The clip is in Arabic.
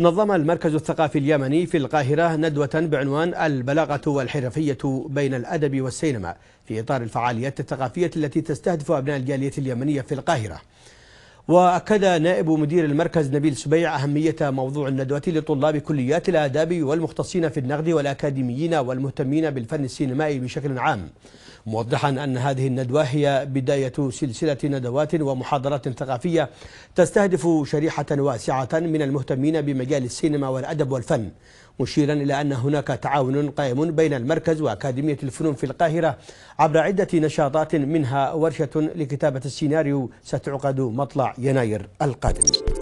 نظم المركز الثقافي اليمني في القاهرة ندوة بعنوان البلاغة والحرفية بين الأدب والسينما في إطار الفعاليات الثقافية التي تستهدف أبناء الجالية اليمنية في القاهرة وأكد نائب مدير المركز نبيل سبيع أهمية موضوع الندوة لطلاب كليات الآداب والمختصين في النقد والأكاديميين والمهتمين بالفن السينمائي بشكل عام موضحا أن هذه الندوة هي بداية سلسلة ندوات ومحاضرات ثقافية تستهدف شريحة واسعة من المهتمين بمجال السينما والأدب والفن مشيرا إلى أن هناك تعاون قائم بين المركز وأكاديمية الفنون في القاهرة عبر عدة نشاطات منها ورشة لكتابة السيناريو ستعقد مطلع يناير القادم